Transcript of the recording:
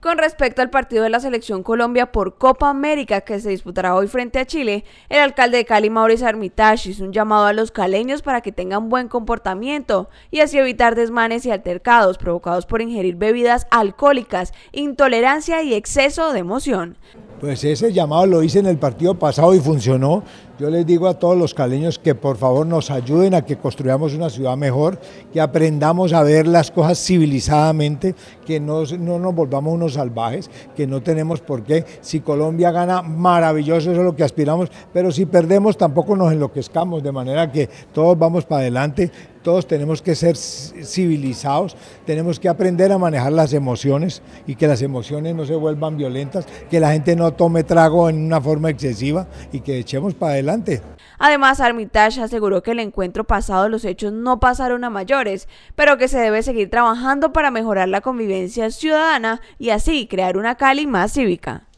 Con respecto al partido de la Selección Colombia por Copa América que se disputará hoy frente a Chile, el alcalde de Cali, Mauricio Armitage, hizo un llamado a los caleños para que tengan buen comportamiento y así evitar desmanes y altercados provocados por ingerir bebidas alcohólicas, intolerancia y exceso de emoción. Pues ese llamado lo hice en el partido pasado y funcionó. Yo les digo a todos los caleños que por favor nos ayuden a que construyamos una ciudad mejor, que aprendamos a ver las cosas civilizadamente, que no, no nos volvamos unos salvajes, que no tenemos por qué. Si Colombia gana, maravilloso, eso es lo que aspiramos, pero si perdemos tampoco nos enloquezcamos, de manera que todos vamos para adelante todos tenemos que ser civilizados, tenemos que aprender a manejar las emociones y que las emociones no se vuelvan violentas, que la gente no tome trago en una forma excesiva y que echemos para adelante. Además, Armitage aseguró que el encuentro pasado los hechos no pasaron a mayores, pero que se debe seguir trabajando para mejorar la convivencia ciudadana y así crear una Cali más cívica.